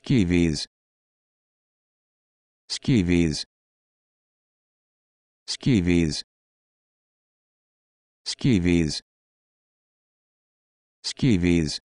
skivvies skivvies skivvies skivvies skivvies